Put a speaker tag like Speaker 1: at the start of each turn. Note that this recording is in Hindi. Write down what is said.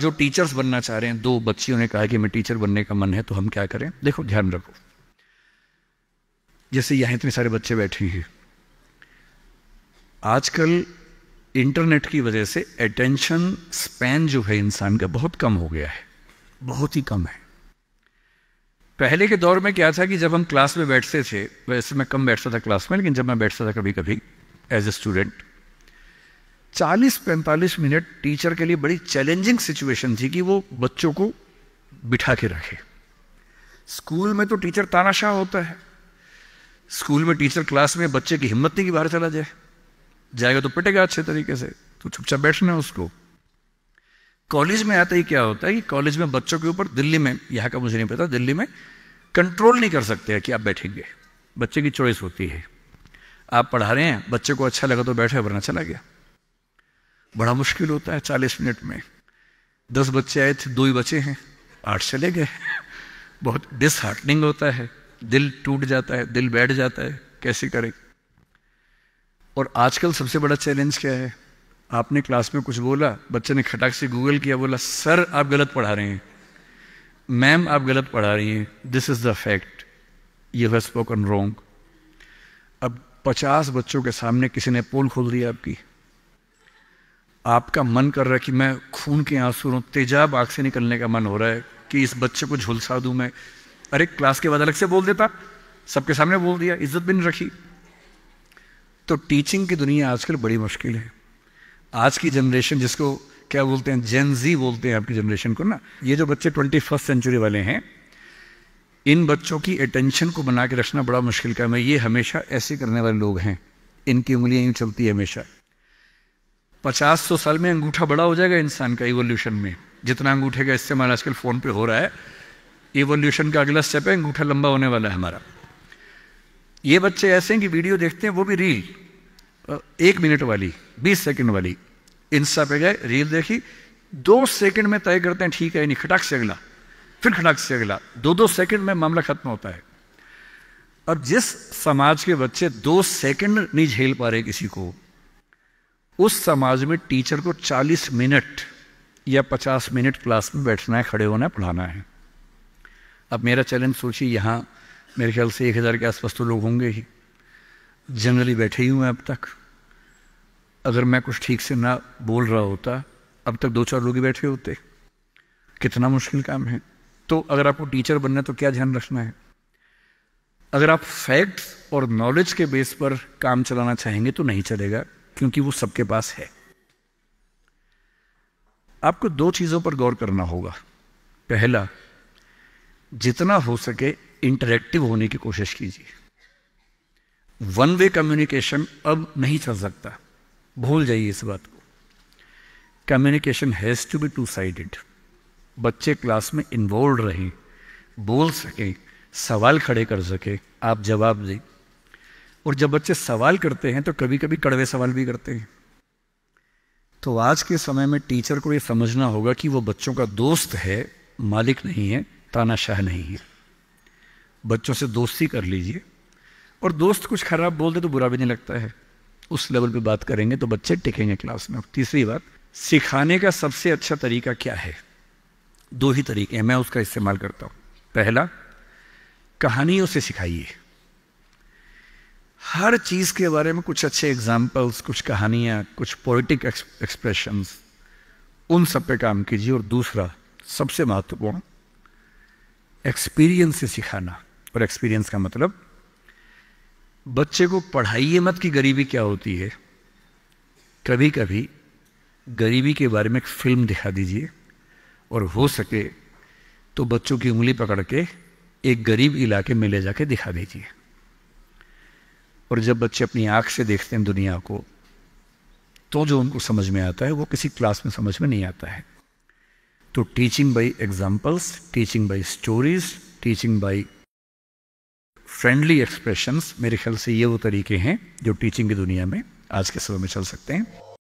Speaker 1: जो टीचर्स बनना चाह रहे हैं दो बच्चियों ने कहा कि मैं टीचर बनने का मन है तो हम क्या करें देखो ध्यान रखो जैसे यहां इतने सारे बच्चे बैठे हैं आजकल इंटरनेट की वजह से अटेंशन स्पैन जो है इंसान का बहुत कम हो गया है बहुत ही कम है पहले के दौर में क्या था कि जब हम क्लास में बैठते थे वैसे मैं कम बैठता था क्लास में लेकिन जब मैं बैठता था कभी कभी एज ए स्टूडेंट 40 पैंतालीस मिनट टीचर के लिए बड़ी चैलेंजिंग सिचुएशन थी कि वो बच्चों को बिठा के रखे स्कूल में तो टीचर तानाशाह होता है स्कूल में टीचर क्लास में बच्चे की हिम्मत नहीं कि बाहर चला जाए जाएगा तो पिटेगा अच्छे तरीके से तो चुपचाप बैठना है उसको कॉलेज में आता ही क्या होता है कि कॉलेज में बच्चों के ऊपर दिल्ली में यहाँ का मुझे नहीं पता दिल्ली में कंट्रोल नहीं कर सकते हैं कि आप बैठेंगे बच्चे की चॉइस होती है आप पढ़ा रहे हैं बच्चे को अच्छा लगा तो बैठे वरना चला गया बड़ा मुश्किल होता है चालीस मिनट में दस बच्चे आए थे दो ही बचे हैं आठ चले गए बहुत डिसहार्टनिंग होता है दिल टूट जाता है दिल बैठ जाता है कैसे करें और आजकल सबसे बड़ा चैलेंज क्या है आपने क्लास में कुछ बोला बच्चे ने खटाक से गूगल किया बोला सर आप गलत पढ़ा रहे हैं मैम आप गलत पढ़ा रही हैं this is the fact you have spoken wrong अब पचास बच्चों के सामने किसी ने पोल खोल दिया आपकी आपका मन कर रहा है कि मैं खून के आंसू हूँ तेजाब आँख से निकलने का मन हो रहा है कि इस बच्चे को झुलसा दूँ मैं अरे क्लास के बाद अलग से बोल देता सबके सामने बोल दिया इज्जत भी नहीं रखी तो टीचिंग की दुनिया आजकल बड़ी मुश्किल है आज की जनरेशन जिसको क्या बोलते हैं जेन जी बोलते हैं आपकी जनरेशन को ना ये जो बच्चे ट्वेंटी फर्स्ट सेंचुरी वाले हैं इन बच्चों की अटेंशन को बना के रखना बड़ा मुश्किल काम है ये हमेशा ऐसे करने वाले लोग हैं इनकी उंगलियाँ यूँ चलती है हमेशा पचास सौ साल में अंगूठा बड़ा हो जाएगा इंसान का इवोल्यूशन में जितना अंगूठे का इस्तेमाल आजकल फ़ोन पे हो रहा है इवोल्यूशन का अगला स्टेप है अंगूठा लंबा होने वाला है हमारा ये बच्चे ऐसे हैं कि वीडियो देखते हैं वो भी रील एक मिनट वाली बीस सेकेंड वाली इंस्टा पे गए रील देखी दो सेकंड में तय करते हैं ठीक है नहीं खटाक से अगला फिर खटाक से अगला दो दो सेकेंड में मामला खत्म होता है अब जिस समाज के बच्चे दो सेकंड नहीं झेल पा रहे किसी को उस समाज में टीचर को 40 मिनट या 50 मिनट क्लास में बैठना है खड़े होना है पढ़ाना है अब मेरा चैलेंज सोचिए यहाँ मेरे ख्याल से एक हज़ार के आसपास तो लोग होंगे ही जनरली बैठे ही हुए मैं अब तक अगर मैं कुछ ठीक से ना बोल रहा होता अब तक दो चार लोग ही बैठे होते कितना मुश्किल काम है तो अगर आपको टीचर बनना है तो क्या ध्यान रखना है अगर आप फैक्ट्स और नॉलेज के बेस पर काम चलाना चाहेंगे तो नहीं चलेगा क्योंकि वो सबके पास है आपको दो चीज़ों पर गौर करना होगा पहला जितना हो सके इंटरेक्टिव होने की कोशिश कीजिए वन वे कम्युनिकेशन अब नहीं चल सकता भूल जाइए इस बात को communication has to be two sided बच्चे क्लास में इन्वॉल्व रहें बोल सकें सवाल खड़े कर सकें आप जवाब दें और जब बच्चे सवाल करते हैं तो कभी कभी कड़वे सवाल भी करते हैं तो आज के समय में टीचर को ये समझना होगा कि वो बच्चों का दोस्त है मालिक नहीं है तानाशाह नहीं है बच्चों से दोस्ती कर लीजिए और दोस्त कुछ खराब बोल दे तो बुरा भी नहीं लगता है उस लेवल पे बात करेंगे तो बच्चे टिकेंगे क्लास में तीसरी बात सिखाने का सबसे अच्छा तरीका क्या है दो ही तरीके हैं मैं उसका इस्तेमाल करता हूँ पहला कहानियों से सिखाइए हर चीज़ के बारे में कुछ अच्छे एग्जाम्पल्स कुछ कहानियाँ कुछ पोइटिक एक्सप्रेशन उन सब पे काम कीजिए और दूसरा सबसे महत्वपूर्ण एक्सपीरियंस से सिखाना और एक्सपीरियंस का मतलब बच्चे को पढ़ाइए मत कि गरीबी क्या होती है कभी कभी गरीबी के बारे में एक फिल्म दिखा दीजिए और हो सके तो बच्चों की उंगली पकड़ के एक गरीब इलाके में ले जाके दिखा दीजिए और जब बच्चे अपनी आँख से देखते हैं दुनिया को तो जो उनको समझ में आता है वो किसी क्लास में समझ में नहीं आता है तो teaching by examples teaching by stories teaching by friendly expressions मेरे ख्याल से ये वो तरीके हैं जो टीचिंग की दुनिया में आज के समय में चल सकते हैं